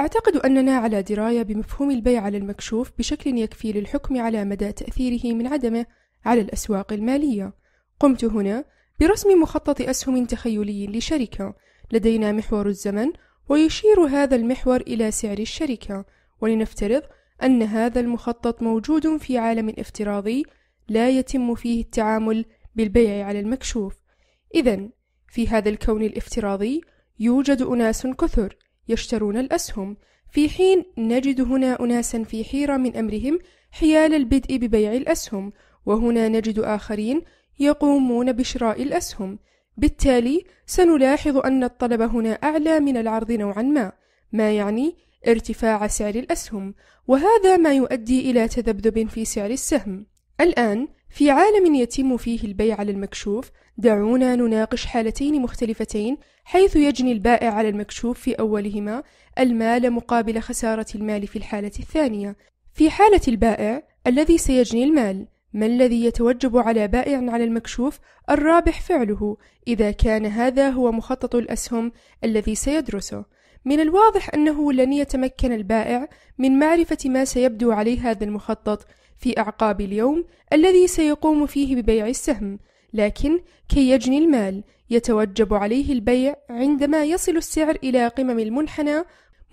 أعتقد أننا على دراية بمفهوم البيع على المكشوف بشكل يكفي للحكم على مدى تأثيره من عدمه على الأسواق المالية. قمت هنا برسم مخطط أسهم تخيلي لشركة. لدينا محور الزمن، ويشير هذا المحور إلى سعر الشركة، ولنفترض أن هذا المخطط موجود في عالم افتراضي لا يتم فيه التعامل بالبيع على المكشوف. إذا، في هذا الكون الافتراضي يوجد أناس كثر يشترون الأسهم في حين نجد هنا أناسا في حيرة من أمرهم حيال البدء ببيع الأسهم وهنا نجد آخرين يقومون بشراء الأسهم بالتالي سنلاحظ أن الطلب هنا أعلى من العرض نوعا ما ما يعني ارتفاع سعر الأسهم وهذا ما يؤدي إلى تذبذب في سعر السهم الآن في عالم يتم فيه البيع على المكشوف دعونا نناقش حالتين مختلفتين حيث يجني البائع على المكشوف في اولهما المال مقابل خساره المال في الحاله الثانيه في حاله البائع الذي سيجني المال ما الذي يتوجب على بائع على المكشوف الرابح فعله اذا كان هذا هو مخطط الاسهم الذي سيدرسه من الواضح انه لن يتمكن البائع من معرفه ما سيبدو عليه هذا المخطط في أعقاب اليوم الذي سيقوم فيه ببيع السهم، لكن كي يجني المال يتوجب عليه البيع عندما يصل السعر إلى قمم المنحنى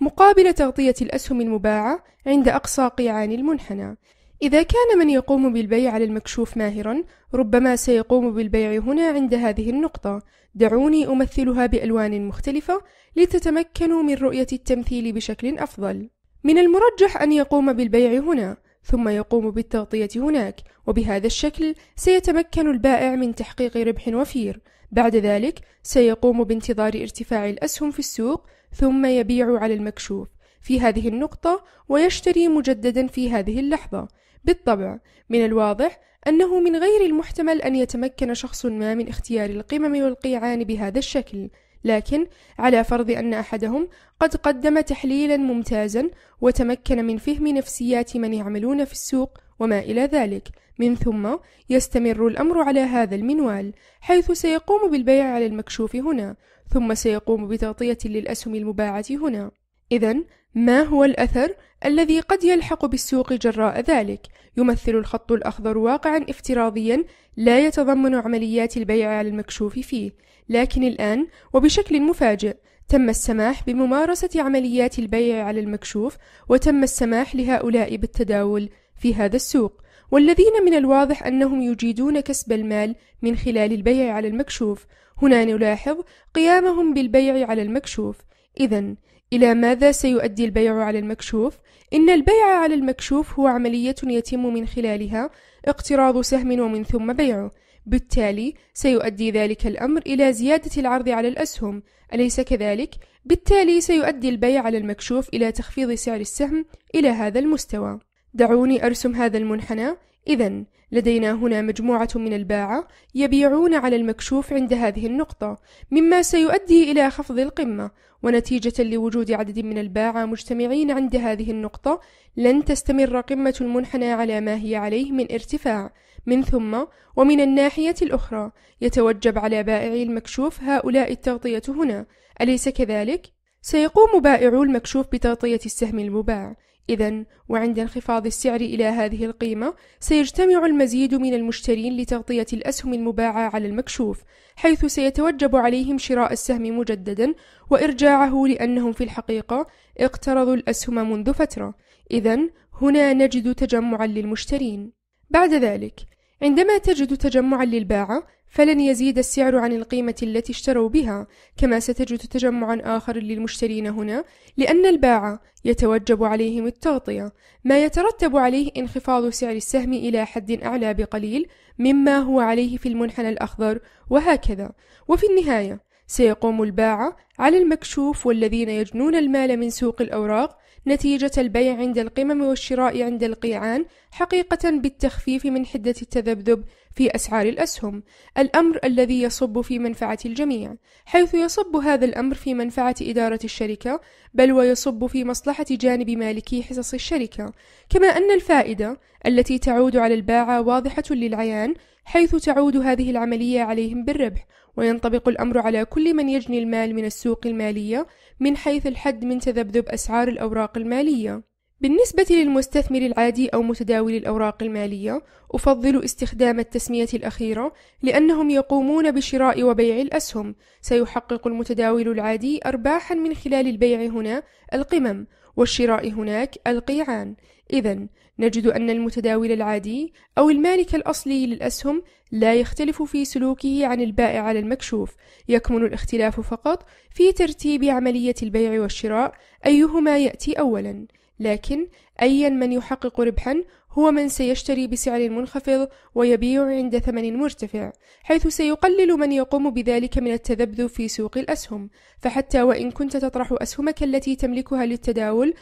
مقابل تغطية الأسهم المباعة عند أقصى قيعان المنحنى. إذا كان من يقوم بالبيع على المكشوف ماهرا ربما سيقوم بالبيع هنا عند هذه النقطة دعوني أمثلها بألوان مختلفة لتتمكنوا من رؤية التمثيل بشكل أفضل من المرجح أن يقوم بالبيع هنا ثم يقوم بالتغطية هناك وبهذا الشكل سيتمكن البائع من تحقيق ربح وفير بعد ذلك سيقوم بانتظار ارتفاع الأسهم في السوق ثم يبيع على المكشوف في هذه النقطة ويشتري مجددا في هذه اللحظة بالطبع من الواضح أنه من غير المحتمل أن يتمكن شخص ما من اختيار القمم والقيعان بهذا الشكل لكن على فرض أن أحدهم قد قدم تحليلا ممتازا وتمكن من فهم نفسيات من يعملون في السوق وما إلى ذلك من ثم يستمر الأمر على هذا المنوال حيث سيقوم بالبيع على المكشوف هنا ثم سيقوم بتغطية للأسهم المباعة هنا إذا ما هو الأثر الذي قد يلحق بالسوق جراء ذلك؟ يمثل الخط الأخضر واقعًا افتراضيًا لا يتضمن عمليات البيع على المكشوف فيه، لكن الآن وبشكل مفاجئ تم السماح بممارسة عمليات البيع على المكشوف، وتم السماح لهؤلاء بالتداول في هذا السوق، والذين من الواضح أنهم يجيدون كسب المال من خلال البيع على المكشوف، هنا نلاحظ قيامهم بالبيع على المكشوف، إذا إلى ماذا سيؤدي البيع على المكشوف؟ إن البيع على المكشوف هو عملية يتم من خلالها اقتراض سهم ومن ثم بيعه، بالتالي سيؤدي ذلك الأمر إلى زيادة العرض على الأسهم، أليس كذلك؟ بالتالي سيؤدي البيع على المكشوف إلى تخفيض سعر السهم إلى هذا المستوى. دعوني أرسم هذا المنحنى إذا لدينا هنا مجموعة من الباعة يبيعون على المكشوف عند هذه النقطة مما سيؤدي إلى خفض القمة ونتيجة لوجود عدد من الباعة مجتمعين عند هذه النقطة لن تستمر قمة المنحنى على ما هي عليه من ارتفاع من ثم ومن الناحية الأخرى يتوجب على بائعي المكشوف هؤلاء التغطية هنا أليس كذلك؟ سيقوم بائعو المكشوف بتغطية السهم المباع إذا وعند انخفاض السعر إلى هذه القيمة سيجتمع المزيد من المشترين لتغطية الأسهم المباعة على المكشوف حيث سيتوجب عليهم شراء السهم مجددا وإرجاعه لأنهم في الحقيقة اقترضوا الأسهم منذ فترة إذا هنا نجد تجمعا للمشترين بعد ذلك عندما تجد تجمعا للباعة فلن يزيد السعر عن القيمة التي اشتروا بها، كما ستجد تجمعًا آخر للمشترين هنا، لأن الباعة يتوجب عليهم التغطية، ما يترتب عليه انخفاض سعر السهم إلى حد أعلى بقليل مما هو عليه في المنحنى الأخضر، وهكذا، وفي النهاية سيقوم الباعة على المكشوف والذين يجنون المال من سوق الأوراق نتيجة البيع عند القمم والشراء عند القيعان حقيقة بالتخفيف من حدة التذبذب في أسعار الأسهم، الأمر الذي يصب في منفعة الجميع، حيث يصب هذا الأمر في منفعة إدارة الشركة، بل ويصب في مصلحة جانب مالكي حصص الشركة، كما أن الفائدة التي تعود على الباعة واضحة للعيان، حيث تعود هذه العملية عليهم بالربح، وينطبق الأمر على كل من يجني المال من السوق المالية من حيث الحد من تذبذب أسعار الأوراق المالية. بالنسبة للمستثمر العادي أو متداول الأوراق المالية، أفضل استخدام التسمية الأخيرة لأنهم يقومون بشراء وبيع الأسهم. سيحقق المتداول العادي أرباحًا من خلال البيع هنا القمم، والشراء هناك القيعان. إذا نجد أن المتداول العادي أو المالك الأصلي للأسهم لا يختلف في سلوكه عن البائع على المكشوف، يكمن الاختلاف فقط في ترتيب عملية البيع والشراء أيهما يأتي أولًا، لكن أيًا من يحقق ربحًا هو من سيشتري بسعر منخفض ويبيع عند ثمن مرتفع، حيث سيقلل من يقوم بذلك من التذبذب في سوق الأسهم، فحتى وإن كنت تطرح أسهمك التي تملكها للتداول،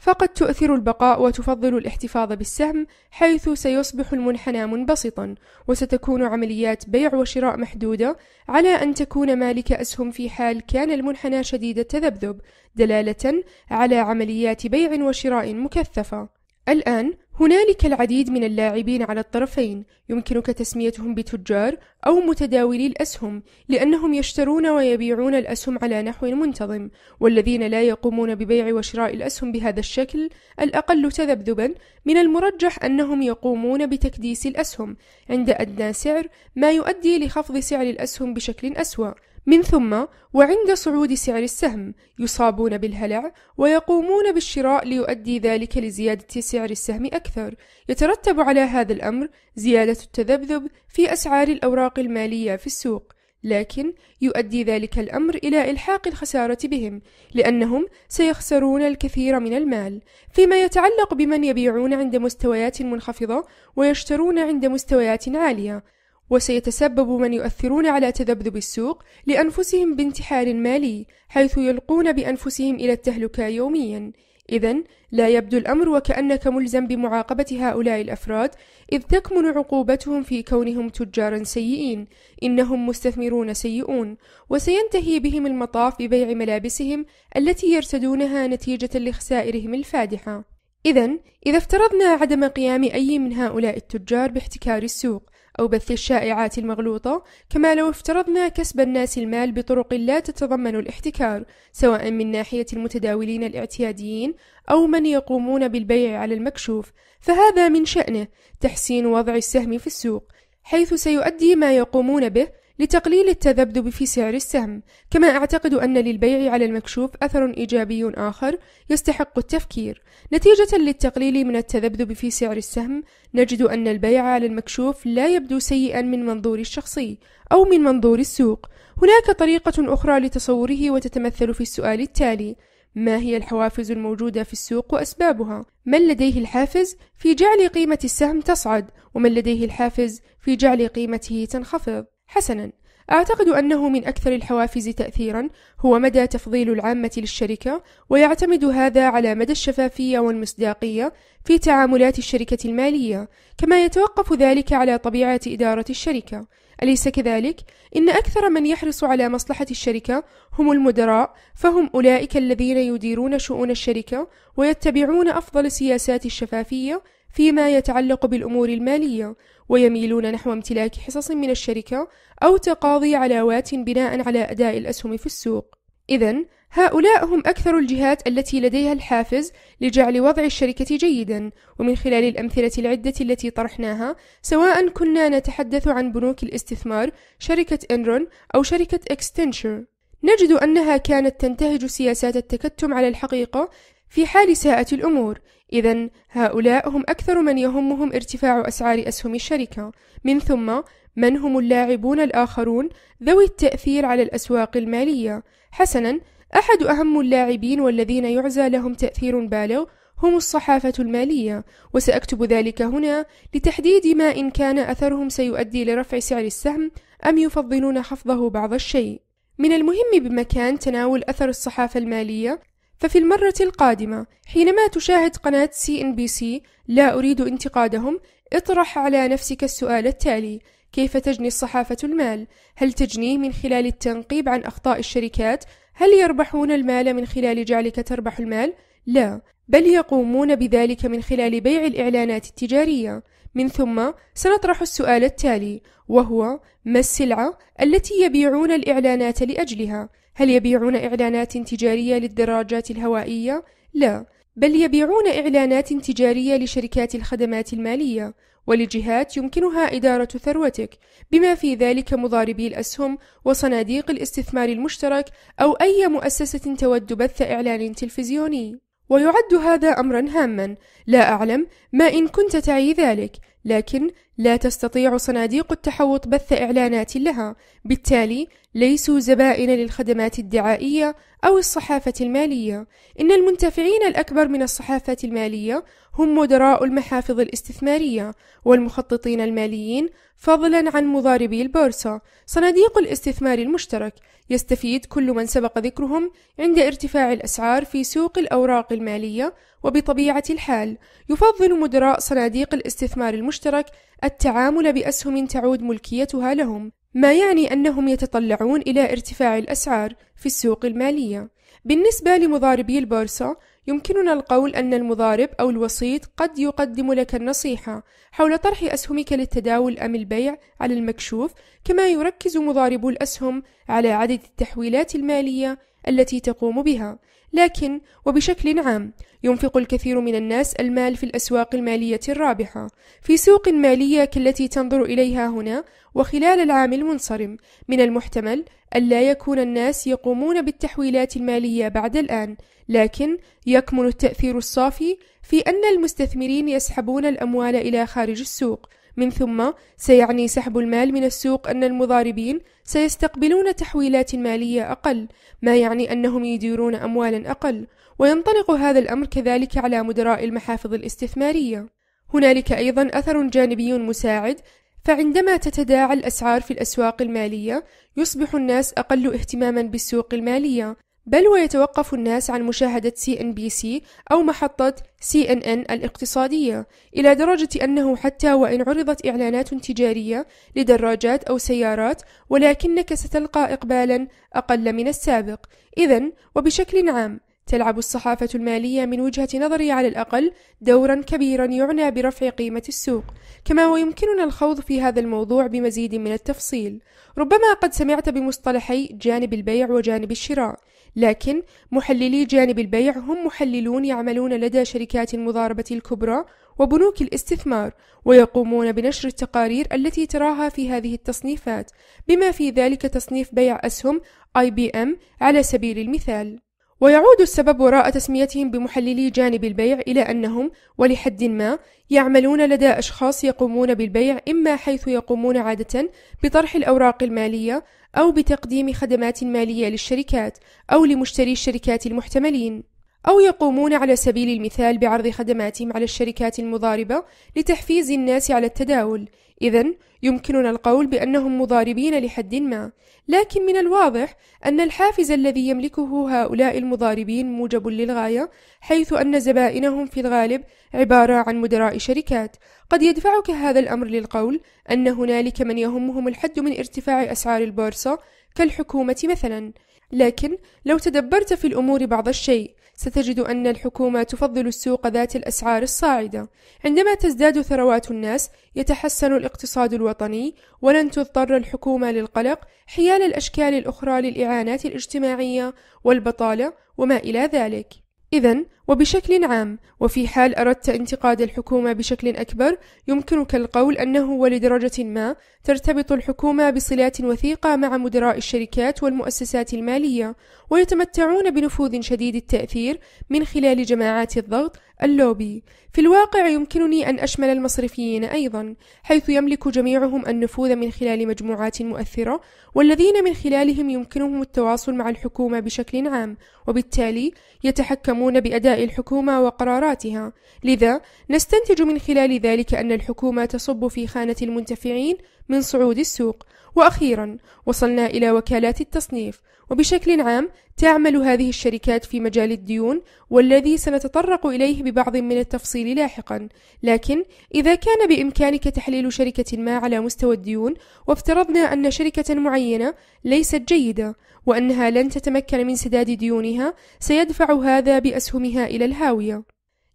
فقد تؤثر البقاء وتفضل الاحتفاظ بالسهم حيث سيصبح المنحنى منبسطا وستكون عمليات بيع وشراء محدودة على أن تكون مالك أسهم في حال كان المنحنى شديد التذبذب دلالة على عمليات بيع وشراء مكثفة الآن هنالك العديد من اللاعبين على الطرفين يمكنك تسميتهم بتجار أو متداولي الأسهم لأنهم يشترون ويبيعون الأسهم على نحو منتظم والذين لا يقومون ببيع وشراء الأسهم بهذا الشكل الأقل تذبذبا من المرجح أنهم يقومون بتكديس الأسهم عند أدنى سعر ما يؤدي لخفض سعر الأسهم بشكل أسوأ من ثم وعند صعود سعر السهم يصابون بالهلع ويقومون بالشراء ليؤدي ذلك لزيادة سعر السهم أكثر يترتب على هذا الأمر زيادة التذبذب في أسعار الأوراق المالية في السوق لكن يؤدي ذلك الأمر إلى إلحاق الخسارة بهم لأنهم سيخسرون الكثير من المال فيما يتعلق بمن يبيعون عند مستويات منخفضة ويشترون عند مستويات عالية وسيتسبب من يؤثرون على تذبذب السوق لأنفسهم بانتحار مالي حيث يلقون بأنفسهم إلى التهلكة يوميا إذا لا يبدو الأمر وكأنك ملزم بمعاقبة هؤلاء الأفراد إذ تكمن عقوبتهم في كونهم تجارا سيئين إنهم مستثمرون سيئون وسينتهي بهم المطاف ببيع ملابسهم التي يرتدونها نتيجة لخسائرهم الفادحة إذا إذا افترضنا عدم قيام أي من هؤلاء التجار باحتكار السوق أو بث الشائعات المغلوطة، كما لو افترضنا كسب الناس المال بطرق لا تتضمن الاحتكار، سواء من ناحية المتداولين الاعتياديين أو من يقومون بالبيع على المكشوف، فهذا من شأنه تحسين وضع السهم في السوق، حيث سيؤدي ما يقومون به لتقليل التذبذب في سعر السهم كما أعتقد أن للبيع على المكشوف أثر إيجابي آخر يستحق التفكير نتيجة للتقليل من التذبذب في سعر السهم نجد أن البيع على المكشوف لا يبدو سيئا من منظور الشخصي أو من منظور السوق هناك طريقة أخرى لتصوره وتتمثل في السؤال التالي ما هي الحوافز الموجودة في السوق وأسبابها؟ من لديه الحافز في جعل قيمة السهم تصعد؟ ومن لديه الحافز في جعل قيمته تنخفض؟ حسنا أعتقد أنه من أكثر الحوافز تأثيرا هو مدى تفضيل العامة للشركة ويعتمد هذا على مدى الشفافية والمصداقية في تعاملات الشركة المالية كما يتوقف ذلك على طبيعة إدارة الشركة أليس كذلك؟ إن أكثر من يحرص على مصلحة الشركة هم المدراء فهم أولئك الذين يديرون شؤون الشركة ويتبعون أفضل سياسات الشفافية فيما يتعلق بالأمور المالية ويميلون نحو امتلاك حصص من الشركة أو تقاضي علاوات بناء على أداء الأسهم في السوق. إذا هؤلاء هم أكثر الجهات التي لديها الحافز لجعل وضع الشركة جيدا، ومن خلال الأمثلة العدة التي طرحناها، سواء كنا نتحدث عن بنوك الاستثمار، شركة إنرون أو شركة إكستنشر، نجد أنها كانت تنتهج سياسات التكتم على الحقيقة في حال ساءت الأمور، إذا هؤلاء هم أكثر من يهمهم ارتفاع أسعار أسهم الشركة، من ثم من هم اللاعبون الآخرون ذوي التأثير على الأسواق المالية؟ حسنًا، أحد أهم اللاعبين والذين يعزى لهم تأثير بالغ هم الصحافة المالية، وسأكتب ذلك هنا لتحديد ما إن كان أثرهم سيؤدي لرفع سعر السهم أم يفضلون حفظه بعض الشيء. من المهم بمكان تناول أثر الصحافة المالية ففي المرة القادمة حينما تشاهد قناة سي إن بي سي لا أريد انتقادهم اطرح على نفسك السؤال التالي كيف تجني الصحافة المال؟ هل تجنيه من خلال التنقيب عن أخطاء الشركات؟ هل يربحون المال من خلال جعلك تربح المال؟ لا، بل يقومون بذلك من خلال بيع الإعلانات التجارية. من ثم سنطرح السؤال التالي: وهو ما السلعة التي يبيعون الإعلانات لأجلها؟ هل يبيعون إعلانات تجارية للدراجات الهوائية؟ لا، بل يبيعون إعلانات تجارية لشركات الخدمات المالية ولجهات يمكنها إدارة ثروتك، بما في ذلك مضاربي الأسهم وصناديق الاستثمار المشترك أو أي مؤسسة تود بث إعلان تلفزيوني. ويعد هذا أمرا هاما، لا أعلم ما إن كنت تعي ذلك، لكن لا تستطيع صناديق التحوط بث إعلانات لها، بالتالي ليسوا زبائن للخدمات الدعائية أو الصحافة المالية. إن المنتفعين الأكبر من الصحافة المالية هم مدراء المحافظ الاستثمارية والمخططين الماليين، فضلاً عن مضاربي البورصة. صناديق الاستثمار المشترك يستفيد كل من سبق ذكرهم عند ارتفاع الأسعار في سوق الأوراق المالية، وبطبيعة الحال يفضل مدراء صناديق الاستثمار المشترك التعامل بأسهم تعود ملكيتها لهم، ما يعني أنهم يتطلعون إلى ارتفاع الأسعار في السوق المالية. بالنسبة لمضاربي البورصة، يمكننا القول أن المضارب أو الوسيط قد يقدم لك النصيحة حول طرح أسهمك للتداول أم البيع على المكشوف، كما يركز مضارب الأسهم على عدد التحويلات المالية التي تقوم بها، لكن وبشكل عام ينفق الكثير من الناس المال في الأسواق المالية الرابحة في سوق مالية كالتي تنظر إليها هنا وخلال العام المنصرم من المحتمل ألا يكون الناس يقومون بالتحويلات المالية بعد الآن لكن يكمن التأثير الصافي في أن المستثمرين يسحبون الأموال إلى خارج السوق من ثم سيعني سحب المال من السوق أن المضاربين سيستقبلون تحويلات مالية أقل، ما يعني أنهم يديرون أموالا أقل، وينطلق هذا الأمر كذلك على مدراء المحافظ الاستثمارية. هنالك أيضا أثر جانبي مساعد، فعندما تتداعى الأسعار في الأسواق المالية، يصبح الناس أقل اهتماما بالسوق المالية، بل ويتوقف الناس عن مشاهدة سي إن بي سي أو محطة سي إن إن الاقتصادية إلى درجة أنه حتى وإن عرضت إعلانات تجارية لدراجات أو سيارات ولكنك ستلقى إقبالا أقل من السابق إذا وبشكل عام تلعب الصحافة المالية من وجهة نظري على الأقل دورا كبيرا يعنى برفع قيمة السوق كما ويمكننا الخوض في هذا الموضوع بمزيد من التفصيل ربما قد سمعت بمصطلحي جانب البيع وجانب الشراء لكن محللي جانب البيع هم محللون يعملون لدى شركات المضاربة الكبرى وبنوك الاستثمار ويقومون بنشر التقارير التي تراها في هذه التصنيفات بما في ذلك تصنيف بيع أسهم IBM على سبيل المثال ويعود السبب وراء تسميتهم بمحللي جانب البيع إلى أنهم ولحد ما يعملون لدى أشخاص يقومون بالبيع إما حيث يقومون عادة بطرح الأوراق المالية أو بتقديم خدمات مالية للشركات أو لمشتري الشركات المحتملين أو يقومون على سبيل المثال بعرض خدماتهم على الشركات المضاربة لتحفيز الناس على التداول إذا يمكننا القول بأنهم مضاربين لحد ما، لكن من الواضح أن الحافز الذي يملكه هؤلاء المضاربين موجب للغاية، حيث أن زبائنهم في الغالب عبارة عن مدراء شركات. قد يدفعك هذا الأمر للقول أن هنالك من يهمهم الحد من ارتفاع أسعار البورصة كالحكومة مثلاً، لكن لو تدبرت في الأمور بعض الشيء ستجد أن الحكومة تفضل السوق ذات الأسعار الصاعدة. عندما تزداد ثروات الناس، يتحسن الاقتصاد الوطني، ولن تضطر الحكومة للقلق حيال الأشكال الأخرى للإعانات الاجتماعية والبطالة وما إلى ذلك. إذا وبشكل عام وفي حال أردت انتقاد الحكومة بشكل أكبر يمكنك القول أنه ولدرجة ما ترتبط الحكومة بصلات وثيقة مع مدراء الشركات والمؤسسات المالية ويتمتعون بنفوذ شديد التأثير من خلال جماعات الضغط اللوبي في الواقع يمكنني أن أشمل المصرفيين أيضا حيث يملك جميعهم النفوذ من خلال مجموعات مؤثرة والذين من خلالهم يمكنهم التواصل مع الحكومة بشكل عام وبالتالي يتحكمون بأداء الحكومة وقراراتها، لذا نستنتج من خلال ذلك أن الحكومة تصب في خانة المنتفعين من صعود السوق واخيرا وصلنا الى وكالات التصنيف وبشكل عام تعمل هذه الشركات في مجال الديون والذي سنتطرق اليه ببعض من التفصيل لاحقا لكن اذا كان بامكانك تحليل شركه ما على مستوى الديون وافترضنا ان شركه معينه ليست جيده وانها لن تتمكن من سداد ديونها سيدفع هذا باسهمها الى الهاويه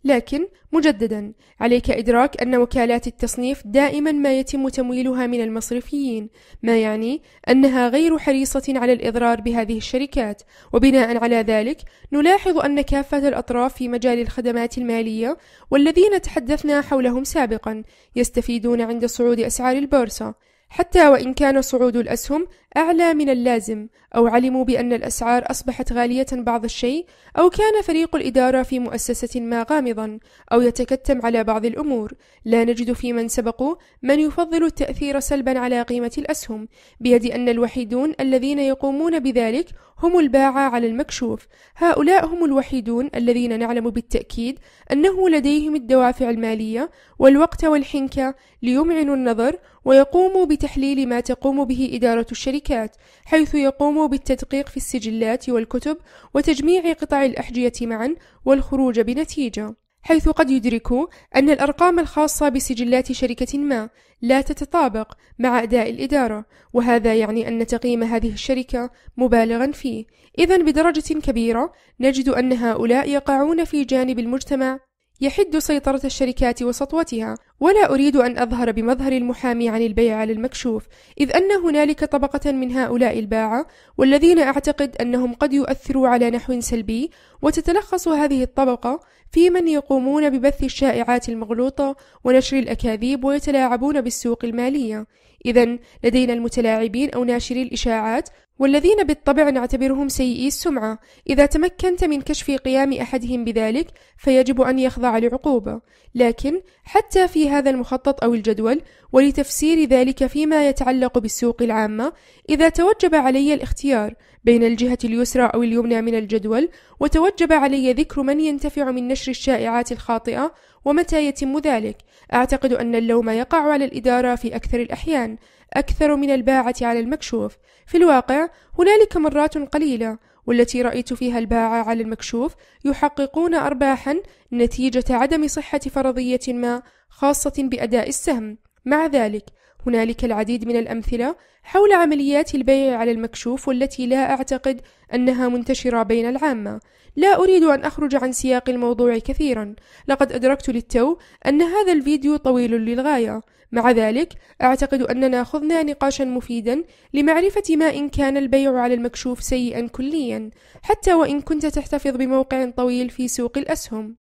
لكن مجددا عليك إدراك أن وكالات التصنيف دائما ما يتم تمويلها من المصرفيين ما يعني أنها غير حريصة على الإضرار بهذه الشركات وبناء على ذلك نلاحظ أن كافة الأطراف في مجال الخدمات المالية والذين تحدثنا حولهم سابقا يستفيدون عند صعود أسعار البورصة حتى وإن كان صعود الأسهم أعلى من اللازم أو علموا بأن الأسعار أصبحت غالية بعض الشيء أو كان فريق الإدارة في مؤسسة ما غامضا أو يتكتم على بعض الأمور لا نجد في من سبقوا من يفضل التأثير سلبا على قيمة الأسهم بيد أن الوحيدون الذين يقومون بذلك هم الباعة على المكشوف هؤلاء هم الوحيدون الذين نعلم بالتأكيد أنه لديهم الدوافع المالية والوقت والحنكة ليمعنوا النظر ويقوم بتحليل ما تقوم به إدارة الشركات حيث يقوم بالتدقيق في السجلات والكتب وتجميع قطع الأحجية معا والخروج بنتيجة حيث قد يدركوا أن الأرقام الخاصة بسجلات شركة ما لا تتطابق مع أداء الإدارة، وهذا يعني أن تقييم هذه الشركة مبالغا فيه، إذا بدرجة كبيرة نجد أن هؤلاء يقعون في جانب المجتمع يحد سيطرة الشركات وسطوتها ولا أريد أن أظهر بمظهر المحامي عن البيع على المكشوف إذ أن هنالك طبقة من هؤلاء الباعة والذين أعتقد أنهم قد يؤثروا على نحو سلبي وتتلخص هذه الطبقة في من يقومون ببث الشائعات المغلوطة ونشر الأكاذيب ويتلاعبون بالسوق المالية إذا لدينا المتلاعبين أو ناشري الإشاعات والذين بالطبع نعتبرهم سيئي السمعة إذا تمكنت من كشف قيام أحدهم بذلك فيجب أن يخضع لعقوبة لكن حتى في هذا المخطط أو الجدول ولتفسير ذلك فيما يتعلق بالسوق العامة إذا توجب علي الاختيار بين الجهة اليسرى أو اليمنى من الجدول وتوجب علي ذكر من ينتفع من نشر الشائعات الخاطئة ومتى يتم ذلك أعتقد أن اللوم يقع على الإدارة في أكثر الأحيان أكثر من الباعة على المكشوف في الواقع هنالك مرات قليلة والتي رأيت فيها الباعة على المكشوف يحققون أرباحا نتيجة عدم صحة فرضية ما خاصة بأداء السهم مع ذلك هنالك العديد من الأمثلة حول عمليات البيع على المكشوف والتي لا أعتقد أنها منتشرة بين العامة لا أريد أن أخرج عن سياق الموضوع كثيرا لقد أدركت للتو أن هذا الفيديو طويل للغاية مع ذلك أعتقد أننا خضنا نقاشا مفيدا لمعرفة ما إن كان البيع على المكشوف سيئا كليا حتى وإن كنت تحتفظ بموقع طويل في سوق الأسهم